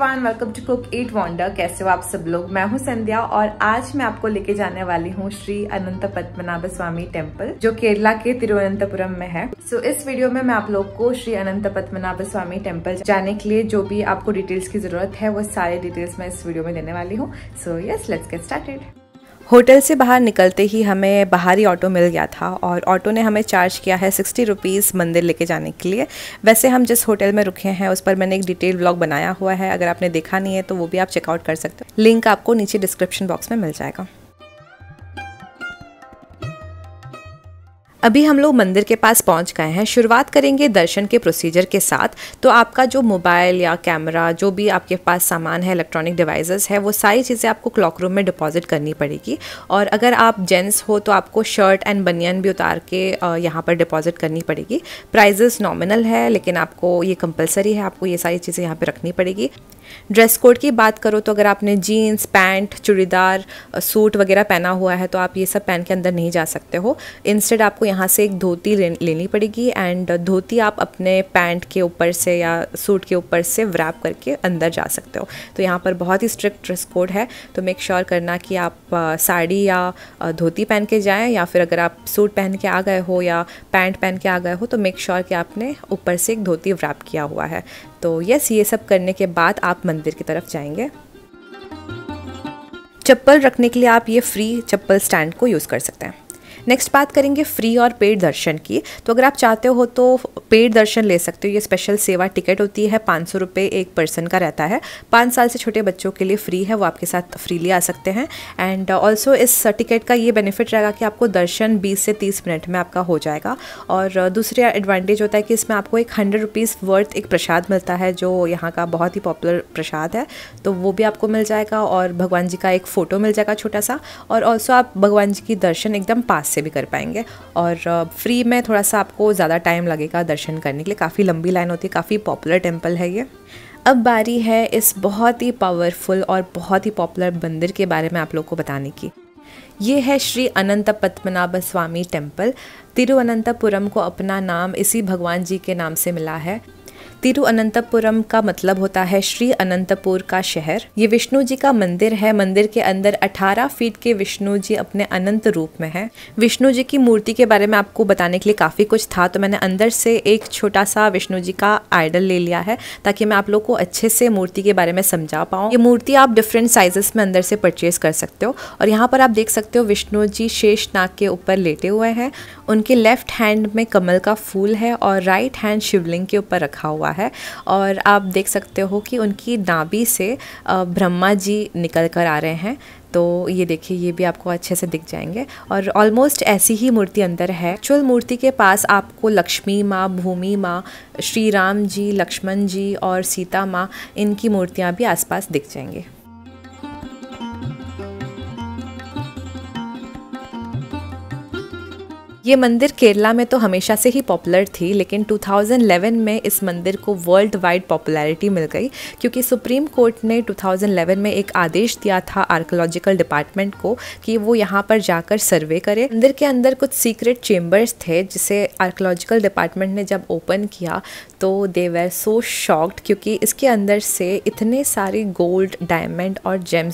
everyone welcome to cook eat wonder कैसे हो आप सब लोग मैं हूँ संध्या और आज मैं आपको लेके जाने वाली हूँ श्री अनंत पद्मनाभ स्वामी टेम्पल जो केरला के तिरुवनंतपुरम में है सो so, इस वीडियो में मैं आप लोग को श्री अनंत पद्मनाभ स्वामी टेम्पल जाने के लिए जो भी आपको डिटेल्स की जरूरत है वो सारे डिटेल्स मैं इस वीडियो में देने वाली हूँ so yes let's get started hotel से बाहर निकलते ही हमें बाहरी ऑटो मिल गया था और ऑटो ने हमें चार्ज किया है सिक्सटी रुपीज़ मंदिर लेके जाने के लिए वैसे हम जिस होटल में रुके हैं उस पर मैंने एक डिटेल ब्लॉग बनाया हुआ है अगर आपने देखा नहीं है तो वो भी आप चेकआउट कर सकते हो लिंक आपको नीचे डिस्क्रिप्शन बॉक्स में मिल जाएगा अभी हम लोग मंदिर के पास पहुंच गए हैं शुरुआत करेंगे दर्शन के प्रोसीजर के साथ तो आपका जो मोबाइल या कैमरा जो भी आपके पास सामान है इलेक्ट्रॉनिक डिवाइसेस है वो सारी चीज़ें आपको क्लॉक रूम में डिपॉजिट करनी पड़ेगी और अगर आप जेंट्स हो तो आपको शर्ट एंड बनियन भी उतार के यहाँ पर डिपॉजिट करनी पड़ेगी प्राइजेस नॉमिनल है लेकिन आपको ये कंपलसरी है आपको ये सारी चीज़ें यहाँ पर रखनी पड़ेगी ड्रेस कोड की बात करो तो अगर आपने जीन्स पैंट चूड़ीदार सूट वगैरह पहना हुआ है तो आप ये सब पहन के अंदर नहीं जा सकते हो इंस्टेड आपको यहाँ से एक धोती ले, लेनी पड़ेगी एंड धोती आप अपने पैंट के ऊपर से या सूट के ऊपर से व्रैप करके अंदर जा सकते हो तो यहाँ पर बहुत ही स्ट्रिक्ट ड्रेस कोड है तो मेक श्योर sure करना कि आप साड़ी या धोती पहन के जाएँ या फिर अगर आप सूट पहन के आ गए हो या पैंट पहन के आ गए हो तो मेक श्योर sure कि आपने ऊपर से एक धोती व्रैप किया हुआ है तो यस ये सब करने के बाद आप मंदिर की तरफ जाएंगे चप्पल रखने के लिए आप ये फ्री चप्पल स्टैंड को यूज़ कर सकते हैं नेक्स्ट बात करेंगे फ्री और पेड दर्शन की तो अगर आप चाहते हो तो पेड दर्शन ले सकते हो ये स्पेशल सेवा टिकट होती है पाँच सौ रुपये एक पर्सन का रहता है पाँच साल से छोटे बच्चों के लिए फ्री है वो आपके साथ फ्रीली आ सकते हैं एंड ऑल्सो इस टिकट का ये बेनिफिट रहेगा कि आपको दर्शन बीस से तीस मिनट में आपका हो जाएगा और दूसरा एडवांटेज होता है कि इसमें आपको एक हंड्रेड रुपीज़ वर्थ एक प्रसाद मिलता है जो यहाँ का बहुत ही पॉपुलर प्रसाद है तो वो भी आपको मिल जाएगा और भगवान जी का एक फ़ोटो मिल जाएगा छोटा सा और ऑल्सो आप भगवान जी की दर्शन एकदम पास से से भी कर पाएंगे और फ्री में थोड़ा सा आपको ज़्यादा टाइम लगेगा दर्शन करने के लिए काफ़ी लंबी लाइन होती है काफ़ी पॉपुलर टेम्पल है ये अब बारी है इस बहुत ही पावरफुल और बहुत ही पॉपुलर मंदिर के बारे में आप लोग को बताने की ये है श्री अनंत पद्मनाभ स्वामी टेम्पल तिरुवनंतपुरम को अपना नाम इसी भगवान जी के नाम से मिला है तिरुअनंतपुरम का मतलब होता है श्री अनंतपुर का शहर ये विष्णु जी का मंदिर है मंदिर के अंदर 18 फीट के विष्णु जी अपने अनंत रूप में है विष्णु जी की मूर्ति के बारे में आपको बताने के लिए काफ़ी कुछ था तो मैंने अंदर से एक छोटा सा विष्णु जी का आइडल ले लिया है ताकि मैं आप लोग को अच्छे से मूर्ति के बारे में समझा पाऊँ ये मूर्ति आप डिफरेंट साइजेस में अंदर से परचेज कर सकते हो और यहाँ पर आप देख सकते हो विष्णु जी शेष नाग के ऊपर लेटे हुए हैं उनके लेफ्ट हैंड में कमल का फूल है और राइट हैंड शिवलिंग के ऊपर रखा हुआ है हुआ है और आप देख सकते हो कि उनकी नाभि से ब्रह्मा जी निकल कर आ रहे हैं तो ये देखिए ये भी आपको अच्छे से दिख जाएंगे और ऑलमोस्ट ऐसी ही मूर्ति अंदर है एक्चुअल मूर्ति के पास आपको लक्ष्मी माँ भूमि माँ श्री राम जी लक्ष्मण जी और सीता माँ इनकी मूर्तियाँ भी आसपास दिख जाएंगी ये मंदिर केरला में तो हमेशा से ही पॉपुलर थी लेकिन 2011 में इस मंदिर को वर्ल्ड वाइड पॉपुलैरिटी मिल गई क्योंकि सुप्रीम कोर्ट ने 2011 में एक आदेश दिया था आर्कोलॉजिकल डिपार्टमेंट को कि वो यहाँ पर जाकर सर्वे करे मंदिर के अंदर कुछ सीक्रेट चेम्बर्स थे जिसे आर्कोलॉजिकल डिपार्टमेंट ने जब ओपन किया तो दे वेर सो शॉक्ड क्योंकि इसके अंदर से इतने सारे गोल्ड डायमंड और जेम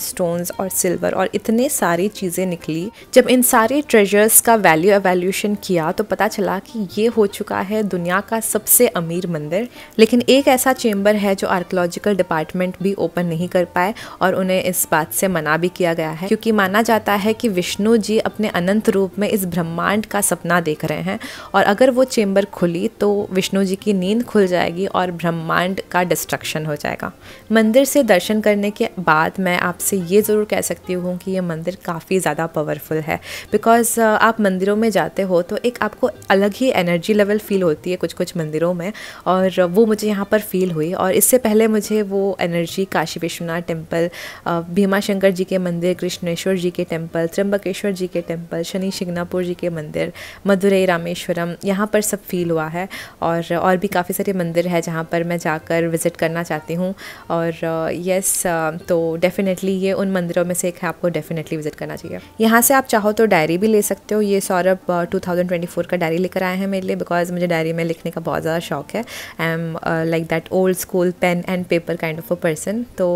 और सिल्वर और इतने सारी चीज़ें निकली जब इन सारे ट्रेजर्स का वैल्यू एवेल्यू एवोल्यूशन किया तो पता चला कि ये हो चुका है दुनिया का सबसे अमीर मंदिर लेकिन एक ऐसा चेम्बर है जो आर्कोलॉजिकल डिपार्टमेंट भी ओपन नहीं कर पाए और उन्हें इस बात से मना भी किया गया है क्योंकि माना जाता है कि विष्णु जी अपने अनंत रूप में इस ब्रह्मांड का सपना देख रहे हैं और अगर वो चेम्बर खुली तो विष्णु जी की नींद खुल जाएगी और ब्रह्मांड का डिस्ट्रक्शन हो जाएगा मंदिर से दर्शन करने के बाद मैं आपसे ये ज़रूर कह सकती हूँ कि ये मंदिर काफ़ी ज़्यादा पावरफुल है बिकॉज आप मंदिरों में जाते हो तो एक आपको अलग ही एनर्जी लेवल फील होती है कुछ कुछ मंदिरों में और वो मुझे यहाँ पर फील हुई और इससे पहले मुझे वो एनर्जी काशी विश्वनाथ टेम्पल भीमा शंकर जी के मंदिर कृष्णेश्वर जी के टेम्पल त्र्यंबकेश्वर जी के टेम्पल शनि शिंगनापुर जी के मंदिर मदुरई रामेश्वरम यहाँ पर सब फील हुआ है और और भी काफ़ी सारे मंदिर है जहाँ पर मैं जाकर विज़िट करना चाहती हूँ और यस तो डेफ़िनेटली ये उन मंदिरों में से एक है आपको डेफ़िनेटली विज़िट करना चाहिए यहाँ से आप चाहो तो डायरी भी ले सकते हो ये सौरभ 2024 का डायरी लेकर आए हैं मेरे लिए बिकॉज मुझे डायरी में लिखने का बहुत ज़्यादा शौक है I am like that old school pen and paper kind of a person तो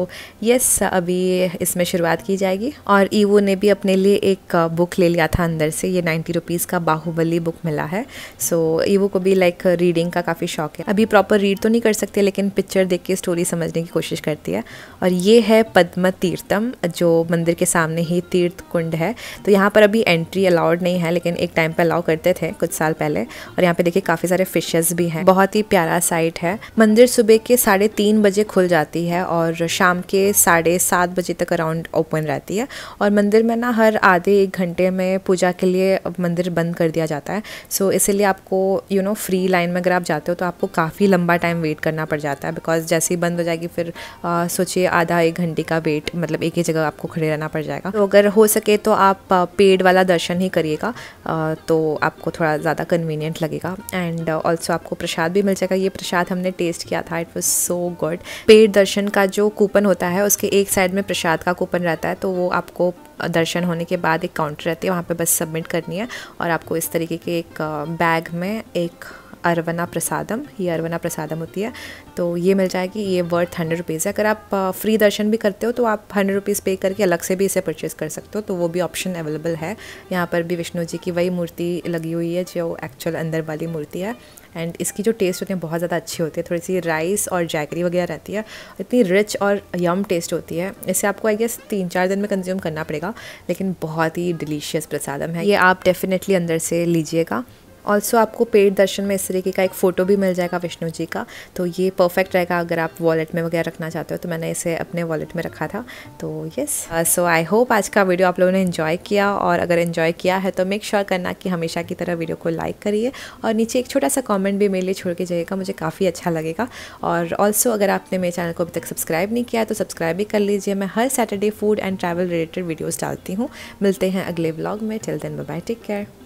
येस अभी इसमें शुरुआत की जाएगी और ईवो ने भी अपने लिए एक बुक uh, ले लिया था अंदर से ये नाइन्टी रुपीज़ का बाहुबली बुक मिला है सो so, ईवो को भी लाइक रीडिंग का काफ़ी शौक है अभी प्रॉपर रीड तो नहीं कर सकते लेकिन पिक्चर देख के स्टोरी समझने की कोशिश करती है और ये है पद्म तीर्थम जो मंदिर के सामने ही तीर्थ कुंड है तो यहाँ पर अभी एंट्री अलाउड नहीं है लेकिन एक टाइम पर अलाउ करते थे कुछ साल पहले और यहाँ पे देखिए काफ़ी सारे फिशेस भी हैं बहुत ही प्यारा साइट है मंदिर सुबह के साढ़े तीन बजे खुल जाती है और शाम के साढ़े सात बजे तक अराउंड ओपन रहती है और मंदिर में ना हर आधे एक घंटे में पूजा के लिए मंदिर बंद कर दिया जाता है सो so, इसीलिए आपको you you know know, free line में अगर आप जाते हो तो आपको काफ़ी लंबा टाइम वेट करना पड़ जाता है बिकॉज जैसे ही बंद हो जाएगी फिर सोचिए आधा एक घंटे का वेट मतलब एक ही जगह आपको खड़े रहना पड़ जाएगा तो अगर हो सके तो आप पेड वाला दर्शन ही करिएगा तो तो आपको थोड़ा ज़्यादा कन्वीनियंट लगेगा एंड ऑल्सो uh, आपको प्रसाद भी मिल जाएगा ये प्रसाद हमने टेस्ट किया था it was so good paid दर्शन का जो कूपन होता है उसके एक साइड में प्रसाद का कूपन रहता है तो वो आपको दर्शन होने के बाद एक काउंटर रहती है वहाँ पे बस सबमिट करनी है और आपको इस तरीके के एक बैग में एक अरवना प्रसादम ये अरवना प्रसादम होती है तो ये मिल जाएगी ये वर्थ हंड्रेड रुपीज़ है अगर आप फ्री दर्शन भी करते हो तो आप हंड्रेड रुपीज़ पे करके अलग से भी इसे परचेज़ कर सकते हो तो वो भी ऑप्शन अवेलेबल है यहाँ पर भी विष्णु जी की वही मूर्ति लगी हुई है जो एक्चुअल अंदर वाली मूर्ति है एंड इसकी जो टेस्ट होती है बहुत ज़्यादा अच्छी होती है थोड़ी सी राइस और जैगरी वगैरह रहती है इतनी रिच और यम टेस्ट होती है इसे आपको आई गेस तीन चार दिन में कंज्यूम करना पड़ेगा लेकिन बहुत ही डिलीशियस प्रसादम है ये आप डेफिनेटली अंदर से लीजिएगा ऑल्सो आपको पेड दर्शन में इस तरीके का एक फ़ोटो भी मिल जाएगा विष्णु जी का तो ये परफेक्ट रहेगा अगर आप वॉलेट में वगैरह रखना चाहते हो तो मैंने इसे अपने वॉलेट में रखा था तो येस सो आई होप आज का वीडियो आप लोगों ने इन्जॉय किया और अगर इन्जॉय किया है तो मेक श्योर sure करना कि हमेशा की तरह वीडियो को लाइक करिए और नीचे एक छोटा सा कॉमेंट भी मेरे लिए छोड़ के जाइएगा मुझे काफ़ी अच्छा लगेगा और ऑल्सो अगर आपने मेरे चैनल को अभी तक सब्सक्राइब नहीं किया तो सब्सक्राइब भी कर लीजिए मैं हर Saturday food and travel related videos डालती हूँ मिलते हैं अगले ब्लॉग में टिल दिन बाय टेक केयर